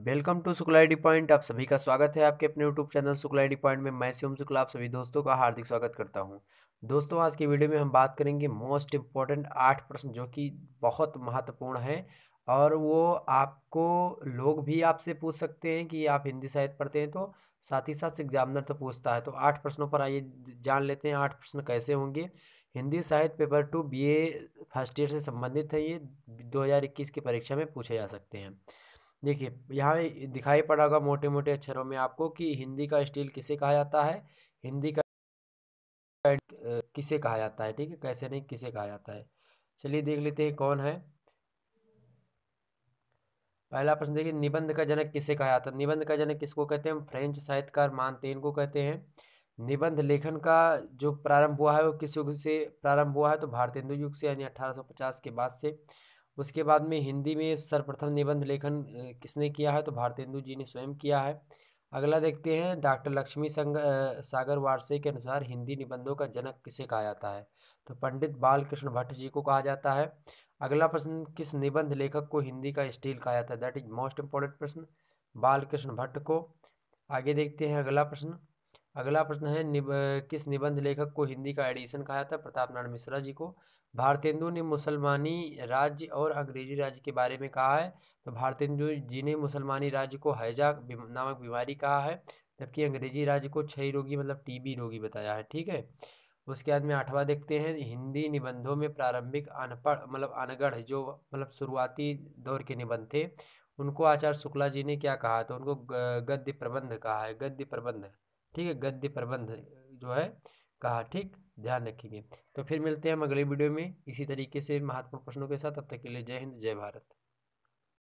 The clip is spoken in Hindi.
वेलकम टू शुक्ला पॉइंट आप सभी का स्वागत है आपके अपने यूट्यूब चैनल शुक्ला पॉइंट में मैं शिवम शुक्ला आप सभी दोस्तों का हार्दिक स्वागत करता हूं दोस्तों आज की वीडियो में हम बात करेंगे मोस्ट इम्पॉर्टेंट आठ प्रश्न जो कि बहुत महत्वपूर्ण है और वो आपको लोग भी आपसे पूछ सकते हैं कि आप हिंदी साहित्य पढ़ते हैं तो साथ ही साथ एग्जामिनर तो पूछता है तो आठ प्रश्नों पर आइए जान लेते हैं आठ प्रश्न कैसे होंगे हिंदी साहित्य paper two B first year से संबंधित है ये दो की परीक्षा में पूछे जा सकते हैं देखिए यहाँ दिखाई पड़ा होगा मोटे मोटे अक्षरों में आपको कि हिंदी का स्टील किसे कहा जाता है हिंदी का किसे कहा जाता है ठीक है कैसे नहीं किसे कहा जाता है चलिए देख लेते हैं कौन है पहला प्रश्न देखिए निबंध का जनक किसे कहा जाता है निबंध का जनक किसको कहते हैं फ्रेंच साहित्यकार मानतेन को कहते हैं निबंध लेखन का जो प्रारंभ हुआ है वो किस युग से प्रारंभ हुआ है तो भारतेंदु युग से यानी अठारह के बाद से उसके बाद में हिंदी में सर्वप्रथम निबंध लेखन किसने किया है तो भारतेंदु जी ने स्वयं किया है अगला देखते हैं डॉक्टर लक्ष्मी संग सागर वारसे के अनुसार हिंदी निबंधों का जनक किसे कहा जाता है तो पंडित बालकृष्ण भट्ट जी को कहा जाता है अगला प्रश्न किस निबंध लेखक को हिंदी का स्टील कहा जाता है दैट इज मोस्ट इम्पोर्टेंट प्रश्न बालकृष्ण भट्ट को आगे देखते हैं अगला प्रश्न अगला प्रश्न है निब, किस निबंध लेखक को हिंदी का एडिशन कहा जाता है प्रताप नारायण मिश्रा जी को भारतेंदु ने मुसलमानी राज्य और अंग्रेजी राज्य के बारे में कहा है तो भारतेंदु जी ने मुसलमानी राज्य को हैजा नामक बीमारी कहा है जबकि अंग्रेजी राज्य को क्षय रोगी मतलब टीबी रोगी बताया है ठीक है उसके बाद में आठवां देखते हैं हिंदी निबंधों में प्रारंभिक अनपढ़ मतलब अनगढ़ जो मतलब शुरुआती दौर के निबंध थे उनको आचार्य शुक्ला जी ने क्या कहा तो उनको गद्य प्रबंध कहा है गद्य प्रबंध ठीक है गद्य प्रबंध जो है कहा ठीक ध्यान रखेंगे तो फिर मिलते हैं हम अगले वीडियो में इसी तरीके से महत्वपूर्ण प्रश्नों के साथ अब तक के लिए जय हिंद जय भारत